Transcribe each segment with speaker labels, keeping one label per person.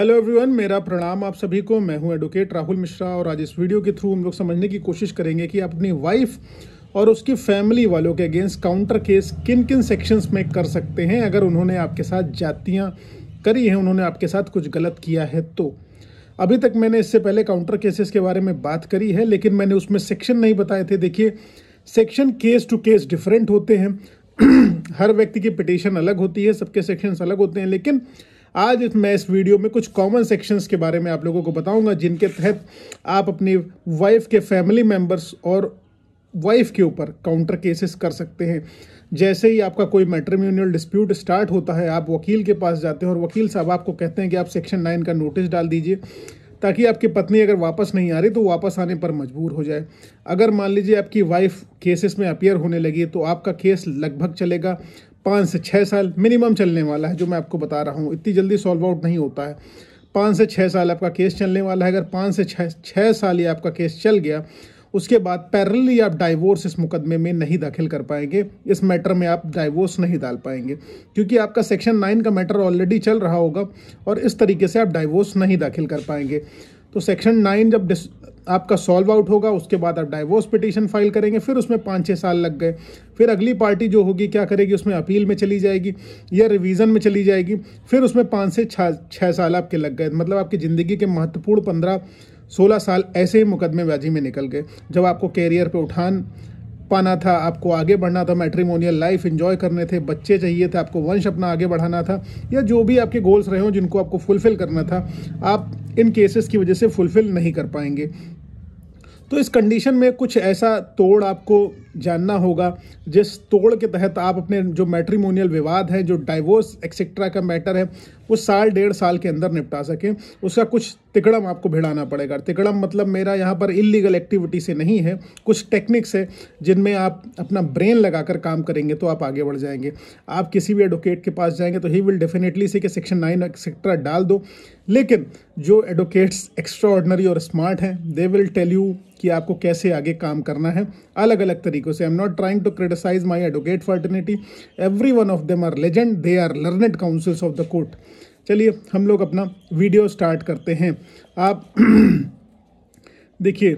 Speaker 1: hello everyone मेरा प्रणाम आप सभी को मैं हूं एडवोकेट राहुल मिश्रा और आज इस वीडियो के थ्रू हम लोग समझने की कोशिश करेंगे कि आप अपनी वाइफ और उसकी फैमिली वालों के अगेंस्ट काउंटर केस किन किन सेक्शंस में कर सकते हैं अगर उन्होंने आपके साथ जातियां करी हैं उन्होंने आपके साथ कुछ गलत किया है तो अभी तक मैंने इससे पहले काउंटर केसेस के बारे में बात करी है लेकिन मैंने उसमें सेक्शन नहीं बताए थे देखिए section case to case different होते हैं हर व्यक्ति की पिटिशन अलग होती है सबके सेक्शंस अलग होते हैं लेकिन आज मैं इस वीडियो में कुछ कॉमन सेक्शंस के बारे में आप लोगों को बताऊंगा जिनके तहत आप अपनी वाइफ के फैमिली मेम्बर्स और वाइफ के ऊपर काउंटर केसेस कर सकते हैं जैसे ही आपका कोई मेट्रीम्यूनियल डिस्प्यूट स्टार्ट होता है आप वकील के पास जाते हैं और वकील साहब आपको कहते हैं कि आप सेक्शन नाइन का नोटिस डाल दीजिए ताकि आपकी पत्नी अगर वापस नहीं आ रही तो वापस आने पर मजबूर हो जाए अगर मान लीजिए आपकी वाइफ केसेस में अपियर होने लगी तो आपका केस लगभग चलेगा पाँच से छः साल मिनिमम चलने वाला है जो मैं आपको बता रहा हूँ इतनी जल्दी सॉल्व आउट नहीं होता है पाँच से छः साल आपका केस चलने वाला है अगर पाँच से छः छः साल ये आपका केस चल गया उसके बाद पैरली आप डाइवोर्स इस मुकदमे में नहीं दाखिल कर पाएंगे इस मैटर में आप डाइवोर्स नहीं डाल पाएंगे क्योंकि आपका सेक्शन नाइन का मैटर ऑलरेडी चल रहा होगा और इस तरीके से आप डाइवोर्स नहीं दाखिल कर पाएंगे तो सेक्शन नाइन जब आपका सॉल्व आउट होगा उसके बाद आप डाइवोर्स पिटीशन फाइल करेंगे फिर उसमें पाँच छः साल लग गए फिर अगली पार्टी जो होगी क्या करेगी उसमें अपील में चली जाएगी या रिवीजन में चली जाएगी फिर उसमें पाँच से छः साल आपके लग गए मतलब आपकी ज़िंदगी के महत्वपूर्ण पंद्रह सोलह साल ऐसे ही मुकदमेबाजी में निकल गए जब आपको कैरियर पर उठान पाना था आपको आगे बढ़ना था मैट्रीमोनियल लाइफ इन्जॉय करने थे बच्चे चाहिए थे आपको वंश अपना आगे बढ़ाना था या जो भी आपके गोल्स रहे हों जिनको आपको फुलफिल करना था आप इन केसेस की वजह से फुलफ़िल नहीं कर पाएंगे तो इस कंडीशन में कुछ ऐसा तोड़ आपको जानना होगा जिस तोड़ के तहत आप अपने जो मैट्रीमोनियल विवाद है जो डाइवोर्स एक्सेट्रा का मैटर है वो साल डेढ़ साल के अंदर निपटा सकें उसका कुछ तिकड़म आपको भिड़ाना पड़ेगा तिकड़म मतलब मेरा यहाँ पर इलीगल एक्टिविटी से नहीं है कुछ टेक्निक्स है जिनमें आप अपना ब्रेन लगाकर काम करेंगे तो आप आगे बढ़ जाएंगे आप किसी भी एडवोकेट के पास जाएंगे तो ही विल डेफिनेटली से कि सेक्शन नाइन एक्सेट्रा डाल दो लेकिन जो एडवोकेट्स एक्स्ट्रा और स्मार्ट हैं दे विल टेल यू कि आपको कैसे आगे काम करना है अलग अलग तरीक़ों से I am not trying to criticise my advocate fraternity every one of them are legend they are learned counsels of the court चलिए हम लोग अपना वीडियो स्टार्ट करते हैं आप देखिए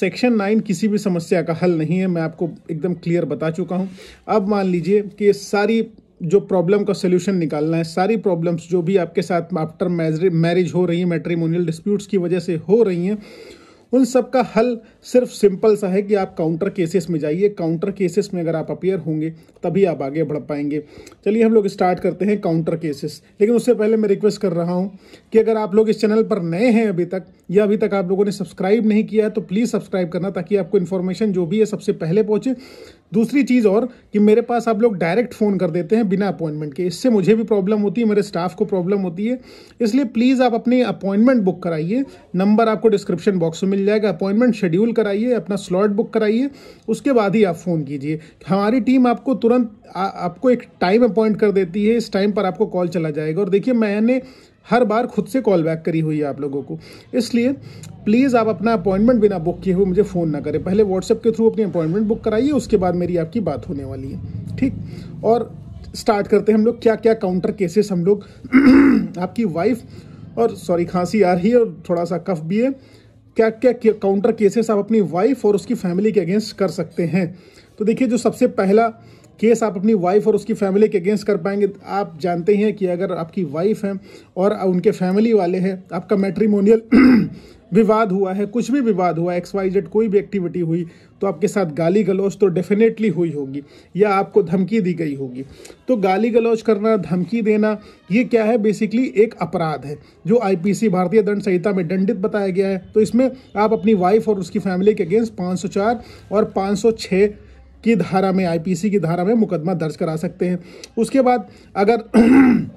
Speaker 1: सेक्शन नाइन किसी भी समस्या का हल नहीं है मैं आपको एकदम क्लियर बता चुका हूँ अब मान लीजिए कि सारी जो प्रॉब्लम का सोल्यूशन निकालना है सारी प्रॉब्लम्स जो भी आपके साथ आफ्टर मैरिज हो रही है मेट्रीमोनियल डिस्प्यूट्स की वजह से हो रही हैं उन सब का हल सिर्फ सिंपल सा है कि आप काउंटर केसेस में जाइए काउंटर केसेस में अगर आप अपेयर होंगे तभी आप आगे बढ़ पाएंगे चलिए हम लोग स्टार्ट करते हैं काउंटर केसेस लेकिन उससे पहले मैं रिक्वेस्ट कर रहा हूँ कि अगर आप लोग इस चैनल पर नए हैं अभी तक या अभी तक आप लोगों ने सब्सक्राइब नहीं किया है तो प्लीज़ सब्सक्राइब करना ताकि आपको इन्फॉर्मेशन जो भी है सबसे पहले पहुँचे दूसरी चीज़ और कि मेरे पास आप लोग डायरेक्ट फ़ोन कर देते हैं बिना अपॉइंटमेंट के इससे मुझे भी प्रॉब्लम होती है मेरे स्टाफ को प्रॉब्लम होती है इसलिए प्लीज़ आप अपनी अपॉइंटमेंट बुक कराइए नंबर आपको डिस्क्रिप्शन बॉक्स में मिल जाएगा अपॉइंटमेंट शेड्यूल कराइए अपना स्लॉट बुक कराइए उसके बाद ही आप फ़ोन कीजिए हमारी टीम आपको तुरंत आ, आपको एक टाइम अपॉइंट कर देती है इस टाइम पर आपको कॉल चला जाएगा और देखिए मैंने हर बार खुद से कॉल बैक करी हुई है आप लोगों को इसलिए प्लीज़ आप अपना अपॉइंटमेंट बिना बुक किए हुए मुझे फ़ोन ना करें पहले व्हाट्सएप के थ्रू अपनी अपॉइंटमेंट बुक कराइए उसके बाद मेरी आपकी बात होने वाली है ठीक और स्टार्ट करते हैं हम लोग क्या क्या काउंटर केसेस हम लोग आपकी वाइफ और सॉरी खांसी आ रही है और थोड़ा सा कफ भी है क्या क्या काउंटर केसेस आप अपनी वाइफ और उसकी फैमिली के अगेंस्ट कर सकते हैं तो देखिए जो सबसे पहला केस आप अपनी वाइफ और उसकी फैमिली के अगेंस्ट कर पाएंगे आप जानते ही हैं कि अगर आपकी वाइफ हैं और उनके फैमिली वाले हैं आपका मैट्रीमोनियल विवाद हुआ है कुछ भी विवाद हुआ एक्स वाई जेड कोई भी एक्टिविटी हुई तो आपके साथ गाली गलौज तो डेफिनेटली हुई होगी या आपको धमकी दी गई होगी तो गाली गलौज करना धमकी देना ये क्या है बेसिकली एक अपराध है जो आईपीसी भारतीय दंड संहिता में दंडित बताया गया है तो इसमें आप अपनी वाइफ और उसकी फैमिली के अगेंस्ट 504 और 506 की धारा में आईपीसी की धारा में मुकदमा दर्ज करा सकते हैं उसके बाद अगर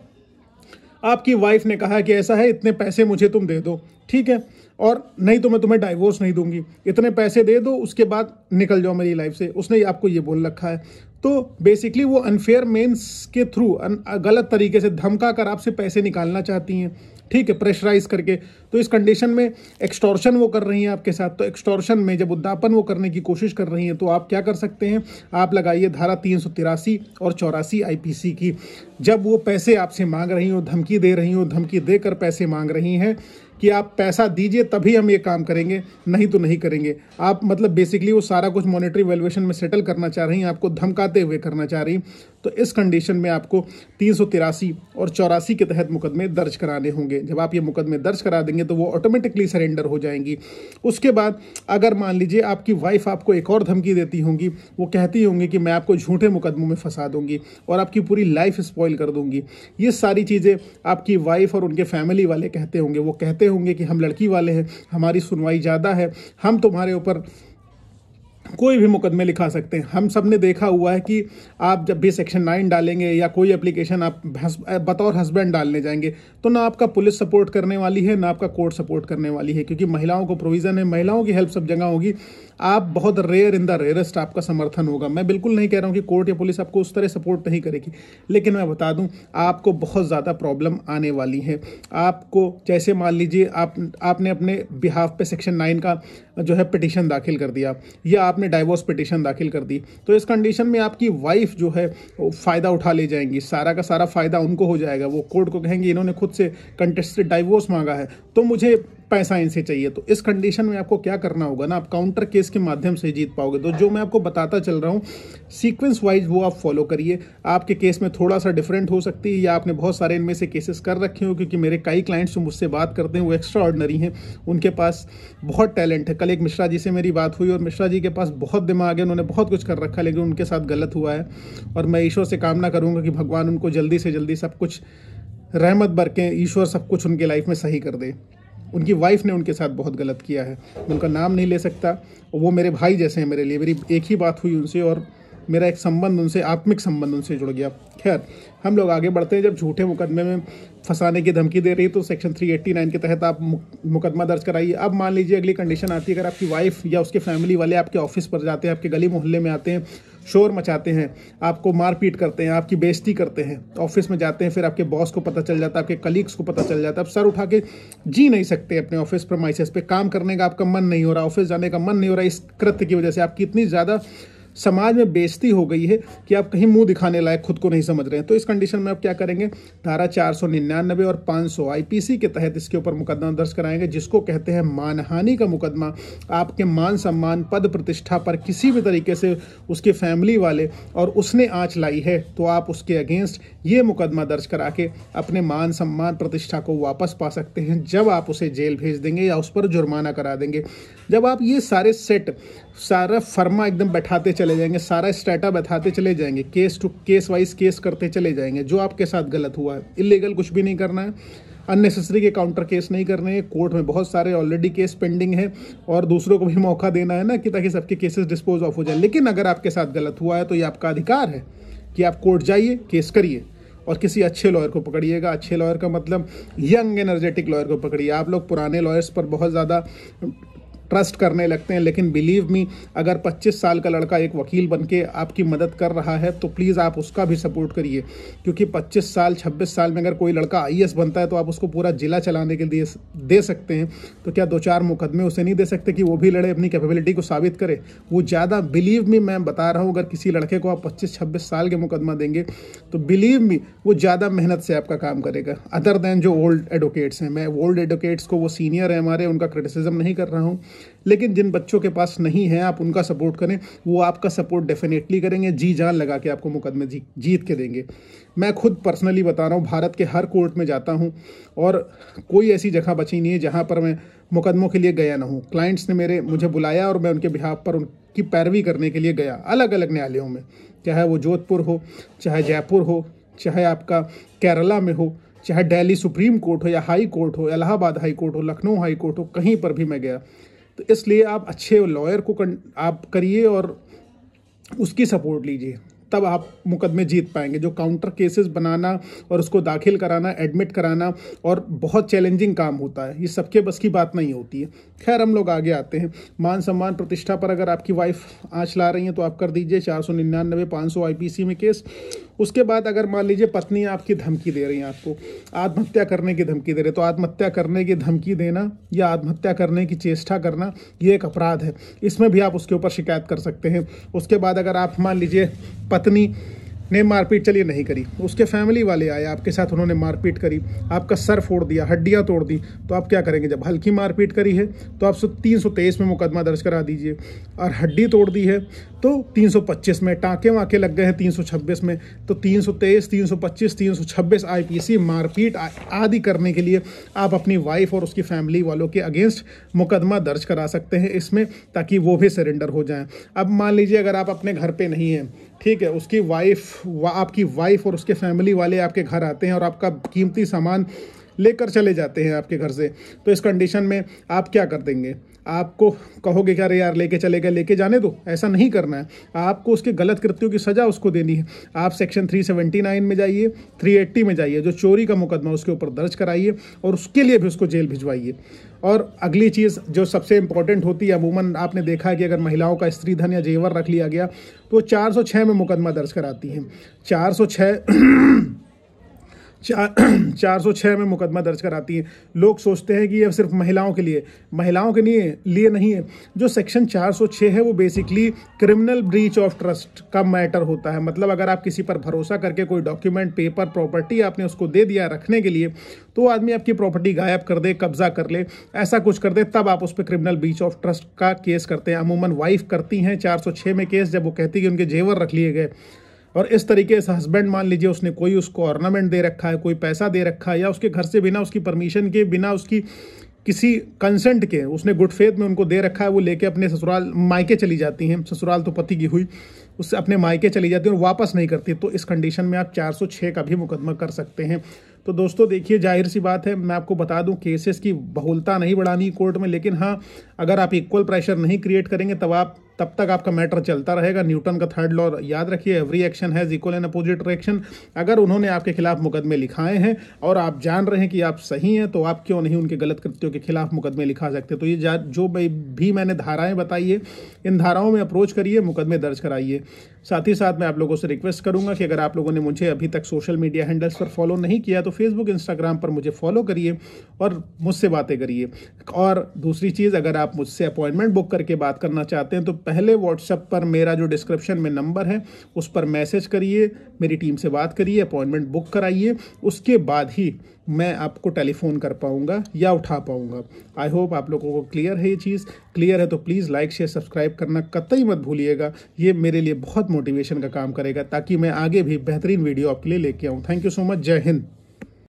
Speaker 1: आपकी वाइफ ने कहा कि ऐसा है इतने पैसे मुझे तुम दे दो ठीक है और नहीं तो मैं तुम्हें डाइवोर्स नहीं दूंगी इतने पैसे दे दो उसके बाद निकल जाओ मेरी लाइफ से उसने आपको ये बोल रखा है तो बेसिकली वो अनफेयर मेंस के थ्रू uh, गलत तरीके से धमका कर आपसे पैसे निकालना चाहती हैं ठीक है प्रेशराइज करके तो इस कंडीशन में एक्सटॉर्शन वो कर रही हैं आपके साथ तो एक्सटॉर्शन में जब उद्यापन वो करने की कोशिश कर रही हैं तो आप क्या कर सकते हैं आप लगाइए धारा तीन और चौरासी आई की जब वो पैसे आपसे मांग रही हो धमकी दे रही हो धमकी देकर पैसे मांग रही हैं कि आप पैसा दीजिए तभी हम ये काम करेंगे नहीं तो नहीं करेंगे आप मतलब बेसिकली वो सारा कुछ मॉनेटरी वैल्यूएशन में सेटल करना चाह रही हैं आपको धमकाते हुए करना चाह रही तो इस कंडीशन में आपको तीन और चौरासी के तहत मुकदमे दर्ज कराने होंगे जब आप ये मुकदमे दर्ज करा देंगे तो वो ऑटोमेटिकली सरेंडर हो जाएंगी उसके बाद अगर मान लीजिए आपकी वाइफ आपको एक और धमकी देती होंगी वो कहती होंगी कि मैं आपको झूठे मुकदमों में फंसा दूंगी और आपकी पूरी लाइफ स्पॉइल कर दूंगी ये सारी चीज़ें आपकी वाइफ और उनके फैमिली वाले कहते होंगे वो कहते होंगे कि हम लड़की वाले हैं हमारी सुनवाई ज़्यादा है हम तुम्हारे ऊपर कोई भी मुकदमे लिखा सकते हैं हम सब ने देखा हुआ है कि आप जब भी सेक्शन नाइन डालेंगे या कोई एप्लीकेशन आप बतौर हस्बैंड डालने जाएंगे तो ना आपका पुलिस सपोर्ट करने वाली है ना आपका कोर्ट सपोर्ट करने वाली है क्योंकि महिलाओं को प्रोविज़न है महिलाओं की हेल्प सब जगह होगी आप बहुत रेयर इन द रेयरेस्ट आपका समर्थन होगा मैं बिल्कुल नहीं कह रहा हूँ कि कोर्ट या पुलिस आपको उस तरह सपोर्ट नहीं करेगी लेकिन मैं बता दूँ आपको बहुत ज़्यादा प्रॉब्लम आने वाली है आपको जैसे मान लीजिए आप आपने अपने बिहाफ पे सेक्शन नाइन का जो है पिटिशन दाखिल कर दिया या आपने डाइवोर्स पिटिशन दाखिल कर दी तो इस कंडीशन में आपकी वाइफ जो है फ़ायदा उठा ले जाएंगी सारा का सारा फ़ायदा उनको हो जाएगा वो कोर्ट को कहेंगे इन्होंने खुद से कंटेस्टेड डाइवोर्स मांगा है तो मुझे पैसा इनसे चाहिए तो इस कंडीशन में आपको क्या करना होगा ना आप काउंटर केस के माध्यम से जीत पाओगे तो जो मैं आपको बताता चल रहा हूँ सीक्वेंस वाइज वो आप फॉलो करिए आपके केस में थोड़ा सा डिफरेंट हो सकती है या आपने बहुत सारे इनमें से केसेस कर रखे हो क्योंकि मेरे कई क्लाइंट्स जो मुझसे बात करते हैं वो एक्स्ट्रा ऑर्डनरी हैं उनके पास बहुत टैलेंट है कल एक मिश्रा जी से मेरी बात हुई और मिश्रा जी के पास बहुत दिमाग है उन्होंने बहुत कुछ कर रखा लेकिन उनके साथ गलत हुआ है और मैं ईश्वर से कामना करूँगा कि भगवान उनको जल्दी से जल्दी सब कुछ रहमत बरकें ईश्वर सब कुछ उनके लाइफ में सही कर दे उनकी वाइफ ने उनके साथ बहुत गलत किया है उनका नाम नहीं ले सकता वो मेरे भाई जैसे हैं मेरे लिए मेरी एक ही बात हुई उनसे और मेरा एक संबंध उनसे आत्मिक संबंध उनसे जुड़ गया खैर हम लोग आगे बढ़ते हैं जब झूठे मुकदमे में फंसाने की धमकी दे रही है तो सेक्शन 389 के तहत आप मुकदमा दर्ज कराइए अब मान लीजिए अगली कंडीशन आती है अगर आपकी वाइफ या उसके फैमिली वाले आपके ऑफिस पर जाते हैं आपके गली मोहल्ले में आते हैं शोर मचाते हैं आपको मारपीट करते हैं आपकी बेइज्जती करते हैं ऑफिस में जाते हैं फिर आपके बॉस को पता चल जाता है आपके कलीग्स को पता चल जाता है आप सर उठा के जी नहीं सकते अपने ऑफिस प्रमाइसिस पे काम करने का आपका मन नहीं हो रहा ऑफिस जाने का मन नहीं हो रहा इस कृत्य की वजह से आपकी इतनी ज़्यादा समाज में बेजती हो गई है कि आप कहीं मुंह दिखाने लायक खुद को नहीं समझ रहे हैं तो इस कंडीशन में आप क्या करेंगे धारा चार सौ निन्यानबे और पाँच सौ सी के तहत इसके ऊपर मुकदमा दर्ज कराएंगे जिसको कहते हैं मानहानि का मुकदमा आपके मान सम्मान पद प्रतिष्ठा पर किसी भी तरीके से उसके फैमिली वाले और उसने आँच लाई है तो आप उसके अगेंस्ट ये मुकदमा दर्ज करा के अपने मान सम्मान प्रतिष्ठा को वापस पा सकते हैं जब आप उसे जेल भेज देंगे या उस पर जुर्माना करा देंगे जब आप ये सारे सेट सारा फर्मा एकदम बैठाते चले जाएंगे सारा स्टेटा बैठाते चले जाएंगे case to case wise case करते चले जाएंगे जो आपके साथ गलत हुआ है इलीगल कुछ भी नहीं करना है अननेसेसरी के काउंटर केस नहीं करने हैं कोर्ट में बहुत सारे ऑलरेडी केस पेंडिंग हैं और दूसरों को भी मौका देना है ना कि ताकि सबके केसेस डिस्पोज ऑफ हो जाए लेकिन अगर आपके साथ गलत हुआ है तो ये आपका अधिकार है कि आप कोर्ट जाइए केस करिए और किसी अच्छे लॉयर को पकड़िएगा अच्छे लॉयर का मतलब यंग एनर्जेटिक लॉयर को पकड़िए आप लोग पुराने लॉयर्स पर बहुत ज़्यादा ट्रस्ट करने लगते हैं लेकिन बिलीव मी अगर 25 साल का लड़का एक वकील बन के आपकी मदद कर रहा है तो प्लीज़ आप उसका भी सपोर्ट करिए क्योंकि 25 साल 26 साल में अगर कोई लड़का आई बनता है तो आप उसको पूरा ज़िला चलाने के लिए दे सकते हैं तो क्या दो चार मुकदमे उसे नहीं दे सकते कि वो भी लड़े अपनी कैपेबिलिटी को साबित करे वो ज़्यादा बिलीव मी मैं बता रहा हूँ अगर किसी लड़के को आप पच्चीस छब्बीस साल के मुकदमा देंगे तो बिलीव मी वो ज़्यादा मेहनत से आपका काम करेगा अदर दैन जो ओल्ड एडवोकेट्स हैं मैं ओल्ड एडवोकेट्स को वो सीनियर हैं हमारे उनका क्रिटिसिज्म नहीं कर रहा हूँ लेकिन जिन बच्चों के पास नहीं है आप उनका सपोर्ट करें वो आपका सपोर्ट डेफिनेटली करेंगे जी जान लगा के आपको मुकदमे जी जीत के देंगे मैं खुद पर्सनली बता रहा हूँ भारत के हर कोर्ट में जाता हूँ और कोई ऐसी जगह बची नहीं है जहाँ पर मैं मुकदमों के लिए गया ना हूँ क्लाइंट्स ने मेरे मुझे बुलाया और मैं उनके बिहाव पर उनकी पैरवी करने के लिए गया अलग अलग न्यायालयों में चाहे वो जोधपुर हो चाहे जयपुर हो चाहे आपका केरला में हो चाहे दिल्ली सुप्रीम कोर्ट हो या हाई कोर्ट हो इलाहाबाद हाई कोर्ट हो लखनऊ हाई कोर्ट हो कहीं पर भी मैं गया तो इसलिए आप अच्छे लॉयर को आप करिए और उसकी सपोर्ट लीजिए तब आप मुकदमे जीत पाएंगे जो काउंटर केसेस बनाना और उसको दाखिल कराना एडमिट कराना और बहुत चैलेंजिंग काम होता है ये सबके बस की बात नहीं होती है खैर हम लोग आगे आते हैं मान सम्मान प्रतिष्ठा पर अगर आपकी वाइफ आँच ला रही हैं तो आप कर दीजिए चार सौ निन्यानवे पाँच सौ आई में केस उसके बाद अगर मान लीजिए पत्नी आपकी धमकी दे रही हैं आपको आत्महत्या करने की धमकी दे रही है तो आत्महत्या करने की धमकी देना या आत्महत्या करने की चेष्टा करना ये एक अपराध है इसमें भी आप उसके ऊपर शिकायत कर सकते हैं उसके बाद अगर आप मान लीजिए पत्नी ने मारपीट चलिए नहीं करी उसके फैमिली वाले आए आपके साथ उन्होंने मारपीट करी आपका सर फोड़ दिया हड्डियां तोड़ दी तो आप क्या करेंगे जब हल्की मारपीट करी है तो आप तीन सौ तेईस में मुकदमा दर्ज करा दीजिए और हड्डी तोड़ दी है तो तीन सौ पच्चीस में टाँके वाँके लग गए हैं तीन सौ छब्बीस में तो तीन सौ तेईस तीन सौ पच्चीस तीन सौ छब्बीस आई पी सी मारपीट आदि करने के लिए आप अपनी वाइफ और उसकी फैमिली वालों के अगेंस्ट मुकदमा दर्ज करा सकते हैं इसमें ताकि वो भी सरेंडर हो जाएं अब मान लीजिए अगर आप अपने घर पर नहीं हैं ठीक है उसकी वाइफ वा, आपकी वाइफ और उसके फैमिली वाले आपके घर आते हैं और आपका कीमती सामान लेकर चले जाते हैं आपके घर से तो इस कंडीशन में आप क्या कर देंगे आपको कहोगे क्या अरे यार लेके चले गए लेके जाने दो ऐसा नहीं करना है आपको उसके गलत कृत्यों की सज़ा उसको देनी है आप सेक्शन 379 में जाइए 380 में जाइए जो चोरी का मुकदमा उसके ऊपर दर्ज कराइए और उसके लिए भी उसको जेल भिजवाइए और अगली चीज़ जो सबसे इंपॉर्टेंट होती है अमूमन आपने देखा है कि अगर महिलाओं का स्त्री धन या जेवर रख लिया गया तो चार में मुकदमा दर्ज कराती हैं चार चार सौ छः में मुकदमा दर्ज कराती है लोग सोचते हैं कि यह सिर्फ महिलाओं के लिए महिलाओं के लिए लिए नहीं है जो सेक्शन चार सौ छः है वो basically criminal breach of trust का मैटर होता है मतलब अगर आप किसी पर भरोसा करके कोई डॉक्यूमेंट पेपर प्रॉपर्टी आपने उसको दे दिया रखने के लिए तो आदमी आपकी प्रॉपर्टी गायब कर दे कब्जा कर ले ऐसा कुछ कर दे तब आप उस पर क्रिमिनल ब्रीच ऑफ ट्रस्ट का केस करते हैं अमूमन वाइफ करती हैं चार में केस जब वो कहती है कि उनके जेवर रख लिए गए और इस तरीके से हस्बैंड मान लीजिए उसने कोई उसको ऑर्नामेंट दे रखा है कोई पैसा दे रखा है या उसके घर से बिना उसकी परमिशन के बिना उसकी किसी कंसेंट के उसने गुड फेथ में उनको दे रखा है वो लेके अपने ससुराल मायके चली जाती हैं ससुराल तो पति की हुई उससे अपने मायके चली जाती है और वापस नहीं करती तो इस कंडीशन में आप 406 का भी मुकदमा कर सकते हैं तो दोस्तों देखिए जाहिर सी बात है मैं आपको बता दूं केसेस की बहुलता नहीं बढ़ानी कोर्ट में लेकिन हाँ अगर आप इक्वल प्रेशर नहीं क्रिएट करेंगे तब आप तब तक आपका मैटर चलता रहेगा न्यूटन का थर्ड लॉ याद रखिए every action has equal and opposite reaction अगर उन्होंने आपके खिलाफ मुकदमे लिखाए हैं और आप जान रहे हैं कि आप सही हैं तो आप क्यों नहीं उनके गलत कृत्यों के खिलाफ मुकदमे लिखा सकते तो ये जो भी मैंने धाराएं बताई है इन धाराओं में अप्रोच करिए मुकदमे दर्ज कराइए साथ ही साथ मैं आप लोगों से रिक्वेस्ट करूंगा कि अगर आप लोगों ने मुझे अभी तक सोशल मीडिया हैंडल्स पर फॉलो नहीं किया तो फेसबुक इंस्टाग्राम पर मुझे फॉलो करिए और मुझसे बातें करिए और दूसरी चीज़ अगर आप मुझसे अपॉइंटमेंट बुक करके बात करना चाहते हैं तो पहले व्हाट्सअप पर मेरा जो डिस्क्रिप्शन में नंबर है उस पर मैसेज करिए मेरी टीम से बात करिए अपॉइंटमेंट बुक कराइए उसके बाद ही मैं आपको टेलीफोन कर पाऊंगा या उठा पाऊंगा आई होप आप लोगों को क्लियर है ये चीज़ क्लियर है तो प्लीज़ लाइक शेयर सब्सक्राइब करना कतई मत भूलिएगा ये मेरे लिए बहुत मोटिवेशन का काम करेगा ताकि मैं आगे भी बेहतरीन वीडियो आपके लिए लेके आऊँ थैंक यू सो मच जय हिंद